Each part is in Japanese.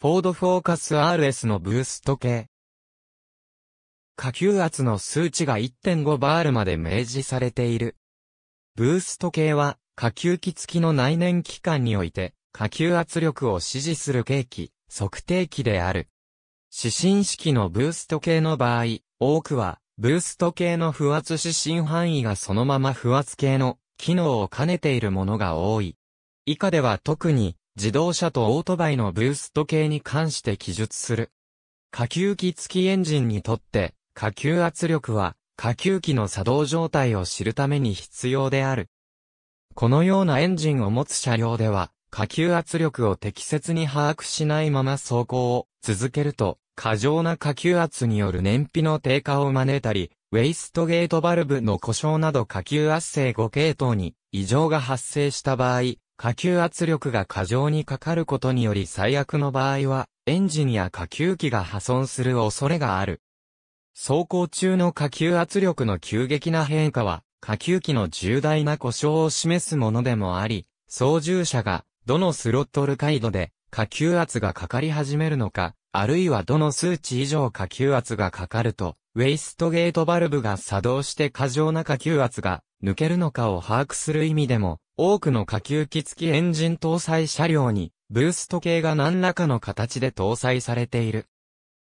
フォードフォーカス RS のブースト系。下級圧の数値が1.5バールまで明示されている。ブースト系は、下級機付きの内燃機関において、下級圧力を支持する計器、測定器である。指針式のブースト系の場合、多くは、ブースト系の不圧指針範囲がそのまま不圧系の機能を兼ねているものが多い。以下では特に、自動車とオートバイのブースト系に関して記述する。下級機付きエンジンにとって、下級圧力は、下級機の作動状態を知るために必要である。このようなエンジンを持つ車両では、下級圧力を適切に把握しないまま走行を続けると、過剰な下級圧による燃費の低下を招いたり、ウェイストゲートバルブの故障など下級圧性5系統に異常が発生した場合、下級圧力が過剰にかかることにより最悪の場合は、エンジンや下級機が破損する恐れがある。走行中の下級圧力の急激な変化は、下級機の重大な故障を示すものでもあり、操縦者が、どのスロットル回路で、下級圧がかかり始めるのか、あるいはどの数値以上下級圧がかかると、ウェイストゲートバルブが作動して過剰な下級圧が抜けるのかを把握する意味でも、多くの下級機付きエンジン搭載車両に、ブースト系が何らかの形で搭載されている。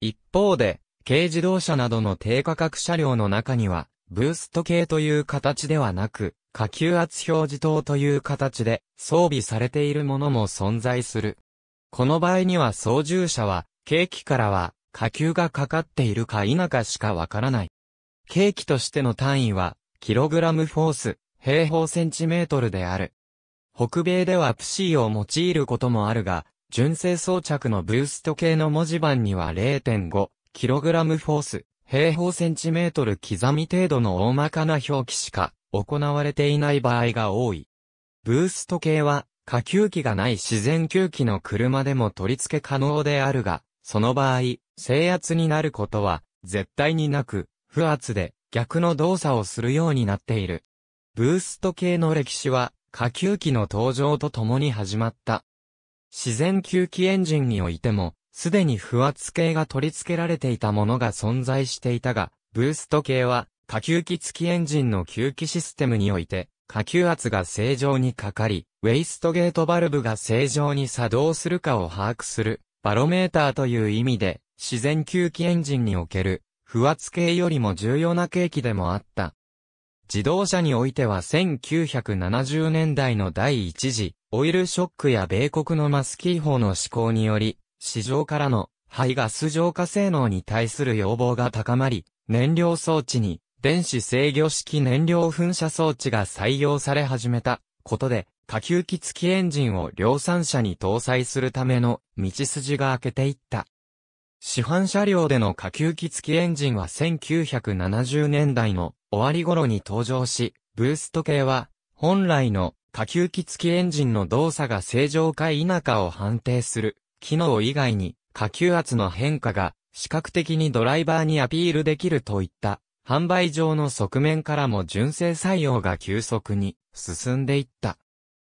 一方で、軽自動車などの低価格車両の中には、ブースト系という形ではなく、下級圧表示灯という形で装備されているものも存在する。この場合には操縦者は、軽機からは火球がかかっているか否かしかわからない。計器としての単位は、キログラムフォース、平方センチメートルである。北米ではプシーを用いることもあるが、純正装着のブースト系の文字盤には0 5ラムフォース、平方センチメートル刻み程度の大まかな表記しか行われていない場合が多い。ブースト系は、下級機がない自然吸気の車でも取り付け可能であるが、その場合、制圧になることは、絶対になく、不圧で、逆の動作をするようになっている。ブースト系の歴史は、下級機の登場とともに始まった。自然吸気エンジンにおいても、すでに不圧系が取り付けられていたものが存在していたが、ブースト系は、下級機付きエンジンの吸気システムにおいて、下級圧が正常にかかり、ウェイストゲートバルブが正常に作動するかを把握する、バロメーターという意味で、自然吸気エンジンにおける、不圧系よりも重要な契機でもあった。自動車においては1970年代の第一次、オイルショックや米国のマスキー法の施行により、市場からの排ガス浄化性能に対する要望が高まり、燃料装置に電子制御式燃料噴射装置が採用され始めたことで、下級機付きエンジンを量産車に搭載するための道筋が開けていった。市販車両での下級機付きエンジンは1970年代の終わり頃に登場し、ブースト系は本来の下級機付きエンジンの動作が正常か否かを判定する機能以外に下級圧の変化が視覚的にドライバーにアピールできるといった販売上の側面からも純正採用が急速に進んでいった。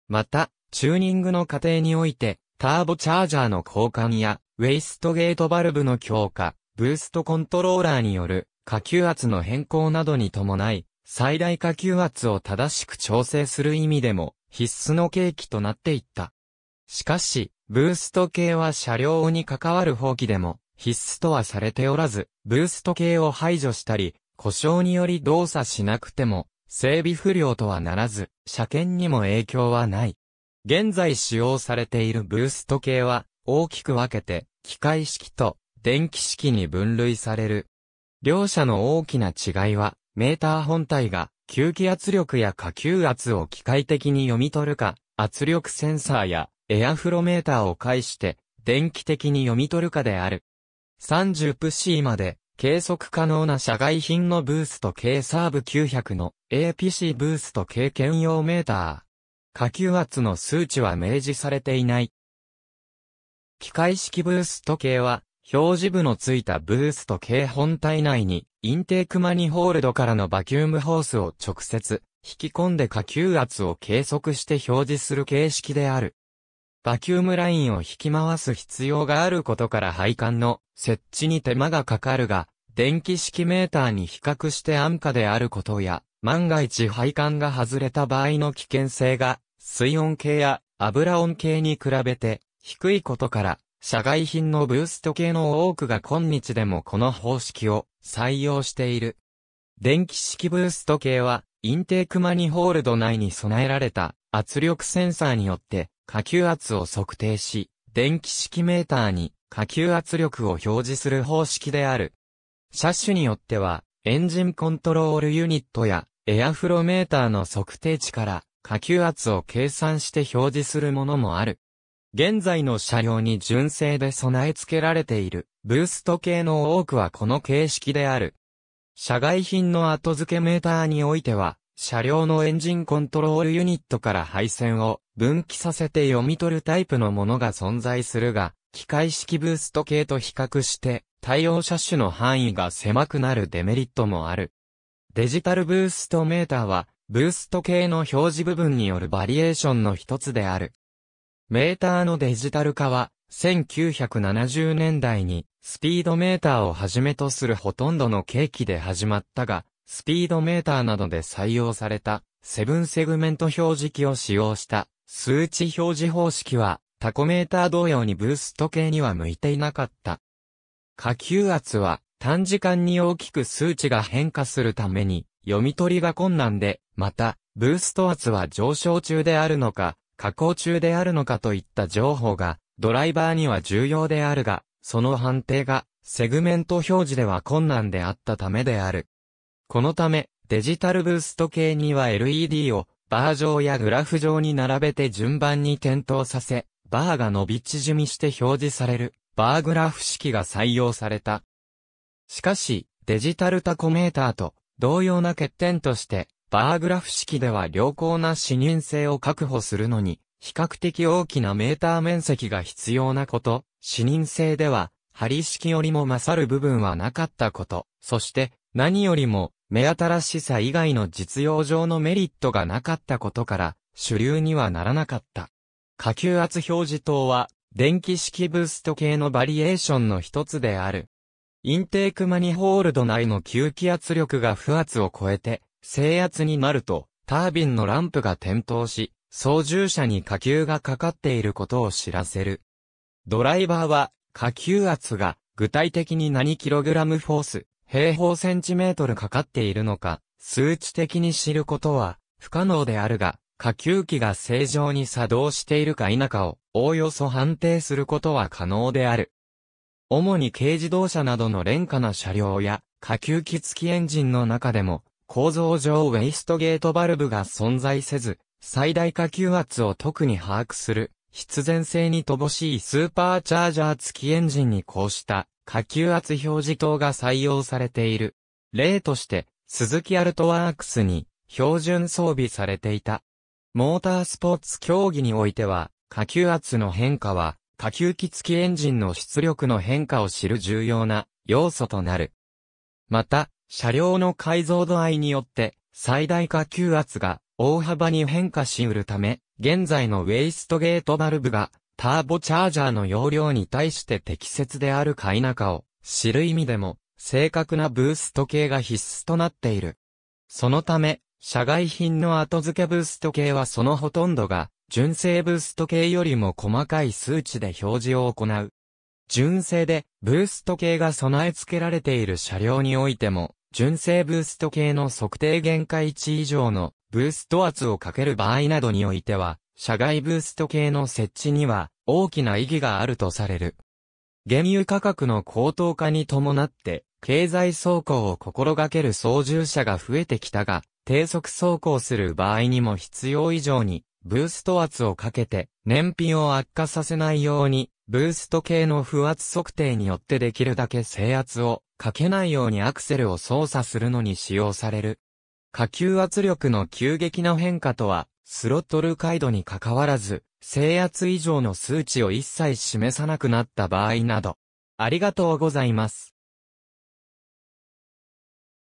また、チューニングの過程においてターボチャージャーの交換やウェイストゲートバルブの強化、ブーストコントローラーによる、下級圧の変更などに伴い、最大下級圧を正しく調整する意味でも、必須の契機となっていった。しかし、ブースト系は車両に関わる放棄でも、必須とはされておらず、ブースト系を排除したり、故障により動作しなくても、整備不良とはならず、車検にも影響はない。現在使用されているブースト系は、大きく分けて、機械式と電気式に分類される。両者の大きな違いは、メーター本体が吸気圧力や下吸圧を機械的に読み取るか、圧力センサーやエアフロメーターを介して電気的に読み取るかである。30プシーまで計測可能な社外品のブースと計サーブ900の APC ブースと経験用メーター。下級圧の数値は明示されていない。機械式ブースト系は、表示部のついたブースト系本体内に、インテークマニホールドからのバキュームホースを直接、引き込んで下級圧を計測して表示する形式である。バキュームラインを引き回す必要があることから配管の設置に手間がかかるが、電気式メーターに比較して安価であることや、万が一配管が外れた場合の危険性が、水温計や油温計に比べて低いことから、社外品のブースト系の多くが今日でもこの方式を採用している。電気式ブースト系は、インテークマニホールド内に備えられた圧力センサーによって下級圧を測定し、電気式メーターに下級圧力を表示する方式である。車種によっては、エンジンコントロールユニットやエアフロメーターの測定値から下級圧を計算して表示するものもある。現在の車両に純正で備え付けられている、ブースト系の多くはこの形式である。社外品の後付けメーターにおいては、車両のエンジンコントロールユニットから配線を分岐させて読み取るタイプのものが存在するが、機械式ブースト系と比較して対応車種の範囲が狭くなるデメリットもある。デジタルブーストメーターは、ブースト系の表示部分によるバリエーションの一つである。メーターのデジタル化は、1970年代にスピードメーターをはじめとするほとんどの契機で始まったが、スピードメーターなどで採用されたセブンセグメント表示器を使用した数値表示方式はタコメーター同様にブースト系には向いていなかった。下級圧は短時間に大きく数値が変化するために読み取りが困難で、また、ブースト圧は上昇中であるのか、加工中であるのかといった情報が、ドライバーには重要であるが、その判定が、セグメント表示では困難であったためである。このため、デジタルブースト系には LED を、バー上やグラフ上に並べて順番に点灯させ、バーが伸び縮みして表示される、バーグラフ式が採用された。しかし、デジタルタコメーターと同様な欠点として、バーグラフ式では良好な視認性を確保するのに、比較的大きなメーター面積が必要なこと、視認性では、針式よりも勝る部分はなかったこと、そして何よりも目新しさ以外の実用上のメリットがなかったことから主流にはならなかった。下級圧表示灯は電気式ブースト系のバリエーションの一つである。インテークマニホールド内の吸気圧力が負圧を超えて制圧になると、タービンのランプが点灯し、操縦者に火球がかかっていることを知らせる。ドライバーは、火球圧が具体的に何キログラムフォース、平方センチメートルかかっているのか、数値的に知ることは不可能であるが、火球機が正常に作動しているか否かを、おおよそ判定することは可能である。主に軽自動車などの廉価な車両や、火球機付きエンジンの中でも、構造上ウェイストゲートバルブが存在せず、最大下級圧を特に把握する、必然性に乏しいスーパーチャージャー付きエンジンにこうした下級圧表示灯が採用されている。例として、鈴木アルトワークスに標準装備されていた。モータースポーツ競技においては、下級圧の変化は、下級機付きエンジンの出力の変化を知る重要な要素となる。また、車両の解像度合いによって最大下級圧が大幅に変化しうるため、現在のウェイストゲートバルブがターボチャージャーの容量に対して適切であるか否かを知る意味でも正確なブースト系が必須となっている。そのため、社外品の後付けブースト系はそのほとんどが純正ブースト系よりも細かい数値で表示を行う。純正で、ブースト系が備え付けられている車両においても、純正ブースト系の測定限界値以上のブースト圧をかける場合などにおいては、車外ブースト系の設置には大きな意義があるとされる。原油価格の高騰化に伴って、経済走行を心がける操縦者が増えてきたが、低速走行する場合にも必要以上に、ブースト圧をかけて、燃費を悪化させないように、ブースト系の負圧測定によってできるだけ制圧をかけないようにアクセルを操作するのに使用される。下級圧力の急激な変化とは、スロットル回路に関わらず、制圧以上の数値を一切示さなくなった場合など。ありがとうございます。